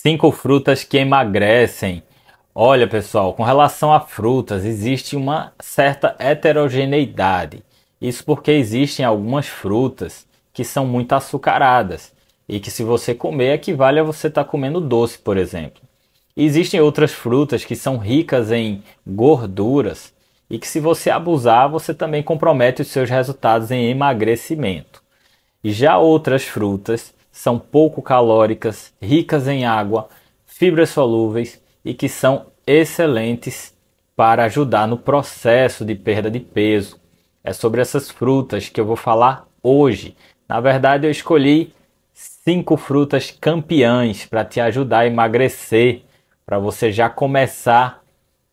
Cinco frutas que emagrecem. Olha, pessoal, com relação a frutas, existe uma certa heterogeneidade. Isso porque existem algumas frutas que são muito açucaradas e que se você comer equivale a você estar tá comendo doce, por exemplo. existem outras frutas que são ricas em gorduras e que se você abusar, você também compromete os seus resultados em emagrecimento. Já outras frutas são pouco calóricas, ricas em água, fibras solúveis e que são excelentes para ajudar no processo de perda de peso. É sobre essas frutas que eu vou falar hoje. Na verdade, eu escolhi cinco frutas campeãs para te ajudar a emagrecer, para você já começar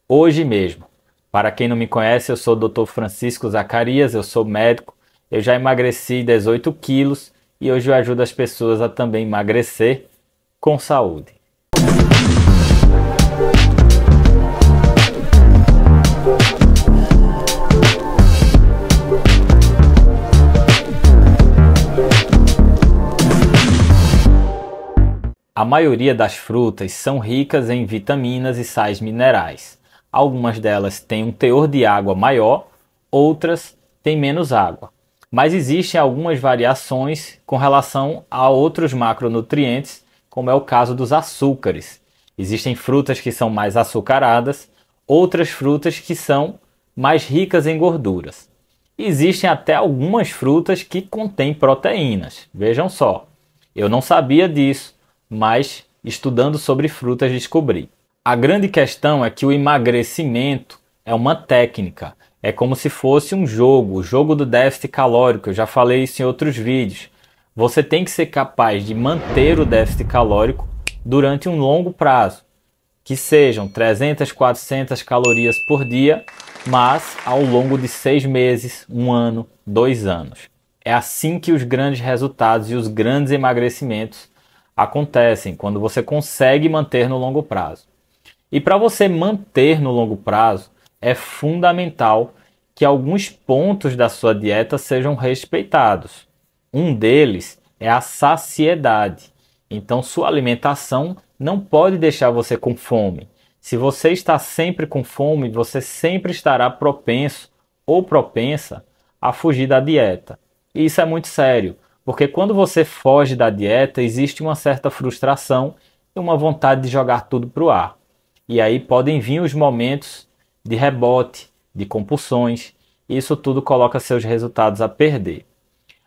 hoje mesmo. Para quem não me conhece, eu sou o Dr. Francisco Zacarias, eu sou médico. Eu já emagreci 18 quilos e hoje eu ajudo as pessoas a também emagrecer com saúde. A maioria das frutas são ricas em vitaminas e sais minerais. Algumas delas têm um teor de água maior, outras têm menos água mas existem algumas variações com relação a outros macronutrientes, como é o caso dos açúcares. Existem frutas que são mais açucaradas, outras frutas que são mais ricas em gorduras. Existem até algumas frutas que contêm proteínas. Vejam só, eu não sabia disso, mas estudando sobre frutas descobri. A grande questão é que o emagrecimento é uma técnica, é como se fosse um jogo, o jogo do déficit calórico. Eu já falei isso em outros vídeos. Você tem que ser capaz de manter o déficit calórico durante um longo prazo, que sejam 300, 400 calorias por dia, mas ao longo de seis meses, um ano, dois anos. É assim que os grandes resultados e os grandes emagrecimentos acontecem, quando você consegue manter no longo prazo. E para você manter no longo prazo, é fundamental que alguns pontos da sua dieta sejam respeitados. Um deles é a saciedade. Então, sua alimentação não pode deixar você com fome. Se você está sempre com fome, você sempre estará propenso ou propensa a fugir da dieta. E isso é muito sério, porque quando você foge da dieta, existe uma certa frustração e uma vontade de jogar tudo para o ar. E aí podem vir os momentos de rebote, de compulsões, isso tudo coloca seus resultados a perder.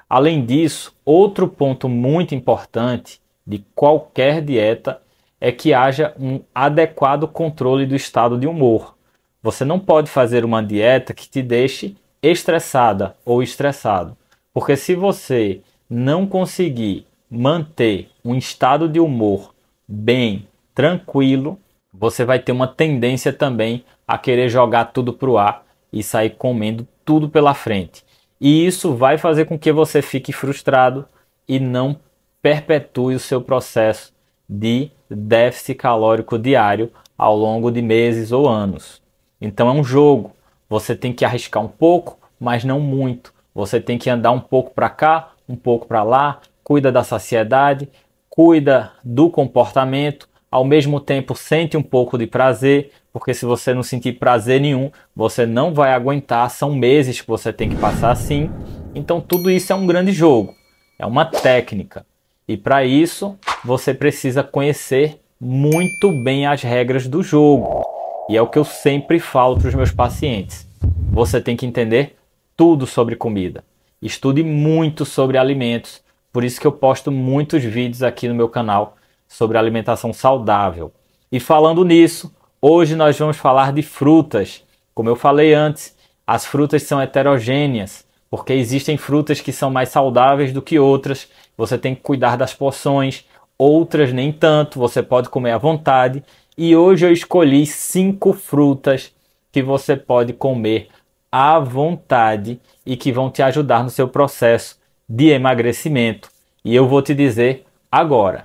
Além disso, outro ponto muito importante de qualquer dieta é que haja um adequado controle do estado de humor. Você não pode fazer uma dieta que te deixe estressada ou estressado, porque se você não conseguir manter um estado de humor bem tranquilo, você vai ter uma tendência também a querer jogar tudo para o ar e sair comendo tudo pela frente. E isso vai fazer com que você fique frustrado e não perpetue o seu processo de déficit calórico diário ao longo de meses ou anos. Então é um jogo. Você tem que arriscar um pouco, mas não muito. Você tem que andar um pouco para cá, um pouco para lá, cuida da saciedade, cuida do comportamento, ao mesmo tempo sente um pouco de prazer, porque se você não sentir prazer nenhum, você não vai aguentar, são meses que você tem que passar assim. Então tudo isso é um grande jogo, é uma técnica. E para isso, você precisa conhecer muito bem as regras do jogo. E é o que eu sempre falo para os meus pacientes. Você tem que entender tudo sobre comida. Estude muito sobre alimentos. Por isso que eu posto muitos vídeos aqui no meu canal sobre alimentação saudável. E falando nisso, hoje nós vamos falar de frutas. Como eu falei antes, as frutas são heterogêneas, porque existem frutas que são mais saudáveis do que outras. Você tem que cuidar das porções, outras nem tanto, você pode comer à vontade. E hoje eu escolhi cinco frutas que você pode comer à vontade e que vão te ajudar no seu processo de emagrecimento. E eu vou te dizer agora.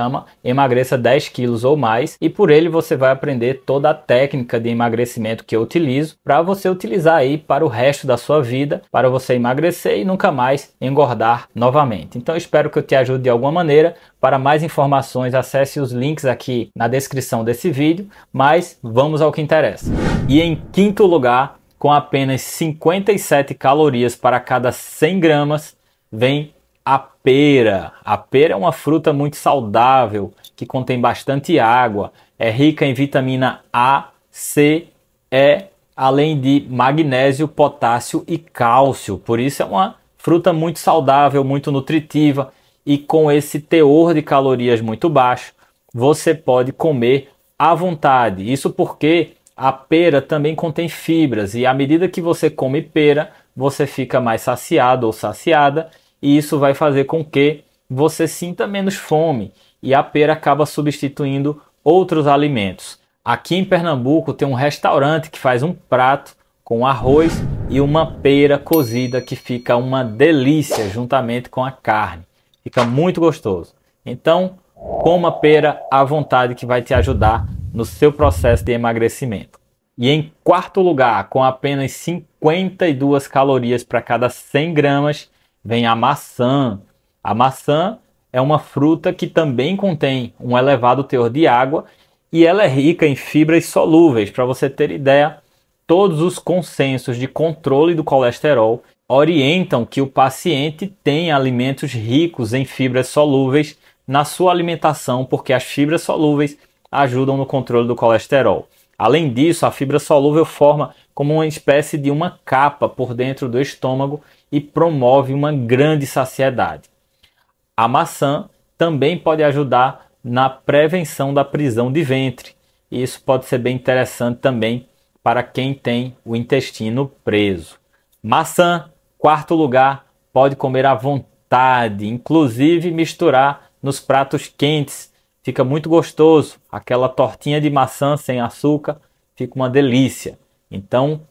chama Emagreça 10 quilos ou mais e por ele você vai aprender toda a técnica de emagrecimento que eu utilizo para você utilizar aí para o resto da sua vida, para você emagrecer e nunca mais engordar novamente. Então espero que eu te ajude de alguma maneira. Para mais informações, acesse os links aqui na descrição desse vídeo, mas vamos ao que interessa. E em quinto lugar, com apenas 57 calorias para cada 100 gramas, vem pera. A pera é uma fruta muito saudável, que contém bastante água, é rica em vitamina A, C, E, além de magnésio, potássio e cálcio. Por isso é uma fruta muito saudável, muito nutritiva e com esse teor de calorias muito baixo, você pode comer à vontade. Isso porque a pera também contém fibras e à medida que você come pera, você fica mais saciado ou saciada e isso vai fazer com que você sinta menos fome e a pera acaba substituindo outros alimentos. Aqui em Pernambuco tem um restaurante que faz um prato com arroz e uma pera cozida que fica uma delícia juntamente com a carne. Fica muito gostoso. Então, coma pera à vontade que vai te ajudar no seu processo de emagrecimento. E em quarto lugar, com apenas 52 calorias para cada 100 gramas, vem a maçã. A maçã é uma fruta que também contém um elevado teor de água e ela é rica em fibras solúveis. Para você ter ideia, todos os consensos de controle do colesterol orientam que o paciente tenha alimentos ricos em fibras solúveis na sua alimentação, porque as fibras solúveis ajudam no controle do colesterol. Além disso, a fibra solúvel forma como uma espécie de uma capa por dentro do estômago e promove uma grande saciedade. A maçã também pode ajudar na prevenção da prisão de ventre, e isso pode ser bem interessante também para quem tem o intestino preso. Maçã, quarto lugar, pode comer à vontade, inclusive misturar nos pratos quentes. Fica muito gostoso, aquela tortinha de maçã sem açúcar, fica uma delícia. Então,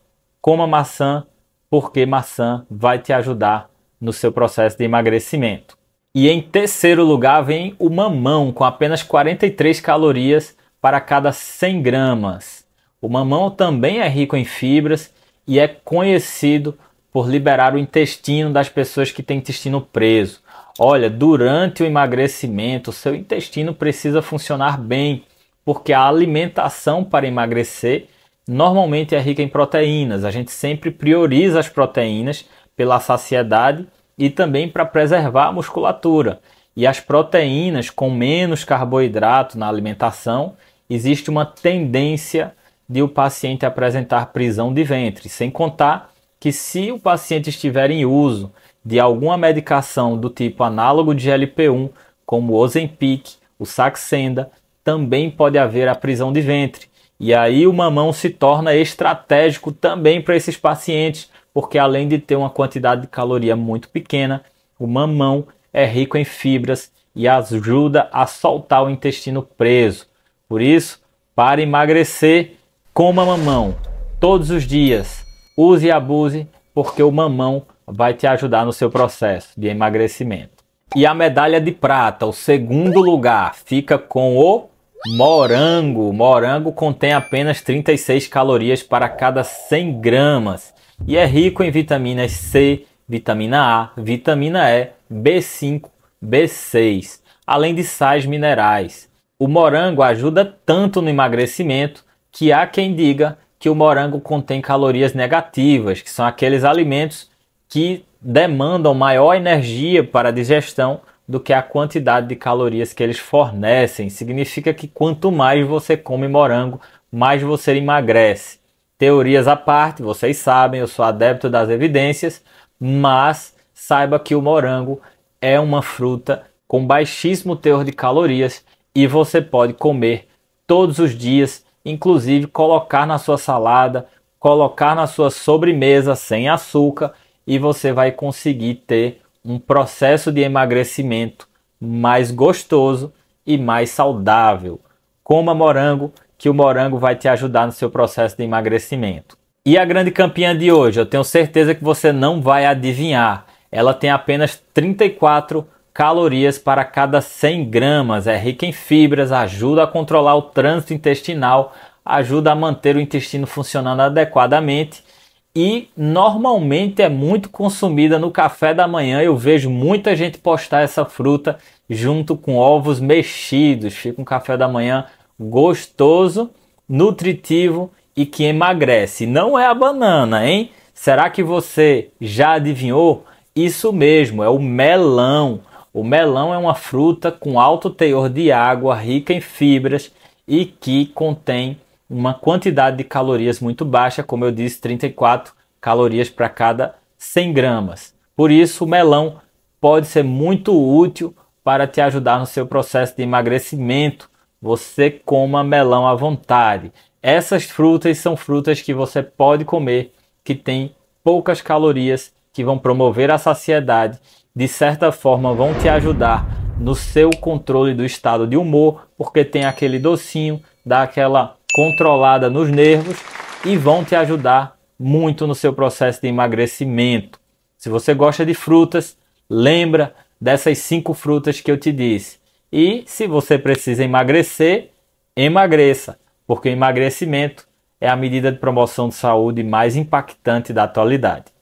coma maçã porque maçã vai te ajudar no seu processo de emagrecimento. E em terceiro lugar vem o mamão, com apenas 43 calorias para cada 100 gramas. O mamão também é rico em fibras e é conhecido por liberar o intestino das pessoas que têm intestino preso. Olha, durante o emagrecimento, o seu intestino precisa funcionar bem, porque a alimentação para emagrecer normalmente é rica em proteínas. A gente sempre prioriza as proteínas pela saciedade e também para preservar a musculatura. E as proteínas com menos carboidrato na alimentação, existe uma tendência de o paciente apresentar prisão de ventre, sem contar que se o paciente estiver em uso de alguma medicação do tipo análogo de GLP-1, como o Ozempic, o Saxenda, também pode haver a prisão de ventre. E aí o mamão se torna estratégico também para esses pacientes, porque além de ter uma quantidade de caloria muito pequena, o mamão é rico em fibras e ajuda a soltar o intestino preso. Por isso, para emagrecer, coma mamão todos os dias. Use e abuse, porque o mamão vai te ajudar no seu processo de emagrecimento. E a medalha de prata, o segundo lugar, fica com o Morango. Morango contém apenas 36 calorias para cada 100 gramas e é rico em vitaminas C, vitamina A, vitamina E, B5, B6, além de sais minerais. O morango ajuda tanto no emagrecimento que há quem diga que o morango contém calorias negativas, que são aqueles alimentos que demandam maior energia para a digestão do que a quantidade de calorias que eles fornecem. Significa que quanto mais você come morango, mais você emagrece. Teorias à parte, vocês sabem, eu sou adepto das evidências, mas saiba que o morango é uma fruta com baixíssimo teor de calorias e você pode comer todos os dias, inclusive colocar na sua salada, colocar na sua sobremesa sem açúcar e você vai conseguir ter um processo de emagrecimento mais gostoso e mais saudável. Coma morango, que o morango vai te ajudar no seu processo de emagrecimento. E a grande campinha de hoje, eu tenho certeza que você não vai adivinhar. Ela tem apenas 34 calorias para cada 100 gramas. É rica em fibras, ajuda a controlar o trânsito intestinal, ajuda a manter o intestino funcionando adequadamente e normalmente é muito consumida no café da manhã. Eu vejo muita gente postar essa fruta junto com ovos mexidos. Fica um café da manhã gostoso, nutritivo e que emagrece. Não é a banana, hein? Será que você já adivinhou? Isso mesmo, é o melão. O melão é uma fruta com alto teor de água, rica em fibras e que contém uma quantidade de calorias muito baixa, como eu disse, 34 calorias para cada 100 gramas. Por isso, o melão pode ser muito útil para te ajudar no seu processo de emagrecimento. Você coma melão à vontade. Essas frutas são frutas que você pode comer, que tem poucas calorias, que vão promover a saciedade, de certa forma vão te ajudar no seu controle do estado de humor, porque tem aquele docinho, dá aquela controlada nos nervos e vão te ajudar muito no seu processo de emagrecimento. Se você gosta de frutas, lembra dessas cinco frutas que eu te disse. E se você precisa emagrecer, emagreça, porque o emagrecimento é a medida de promoção de saúde mais impactante da atualidade.